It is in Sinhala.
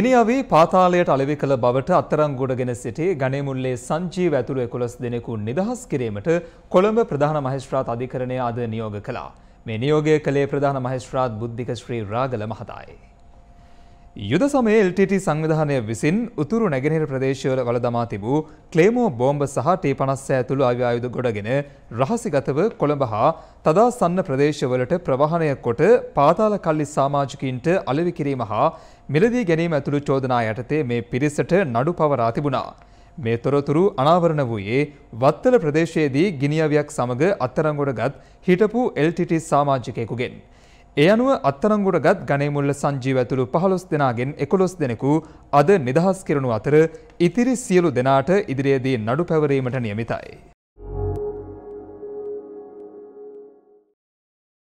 ඉනිියාවේ පාතාලයට අලෙවි කළ බවට අත්තරංගොඩගෙන සිටි ගනමුල්ලේ සංජීව ඇතුළු එකොළස් දෙනෙකු නිදහස් කිරීමට කොළඹ ප්‍රධාන මහිස්ත්‍රාත් අධිකරණය අද නියෝග කලා. මේ නියෝගය කළේ ප්‍රධාන මහිස්ත්‍රාත් බුද්ධික ශ්‍රී රාගල මහතායි. යුද සමයේ LTT සංවිධානය විසින් උතුරු නැගෙනහිර ප්‍රදේශවල වල දමා තිබූ ක්ලේමෝ බෝම්බ සහ T50 ඇතුළු ආයුධ ගොඩගෙන රහසිගතව කොළඹ හා තදාසන්න ප්‍රදේශවලට ප්‍රවාහනය කොට පාතාල කල්ලි සමාජිකයින්ට අලෙවි කිරීම හා මිලදී ගැනීම ඇතුළු චෝදනා යටතේ මේ පිරිසට නඩු පවරා තිබුණා. මේ තොරතුරු අනාවරණ වූයේ වත්තල ප්‍රදේශයේදී ගිනියවියක් සමග අත්තරංගොඩගත් හිටපු LTT සමාජිකයෙකුගෙන්. ඒ අනුව අත්තරංගුට ගත් ගනේමුල්ල සංජීව ඇතුළු පහළොස් දෙනාගෙන් එකොළොස් දෙනෙකු අද නිදහස් කෙරනු අතර ඉතිරි සියලු දෙනාට ඉදිරියේදී නඩු පැවරීමට නියමිතයි.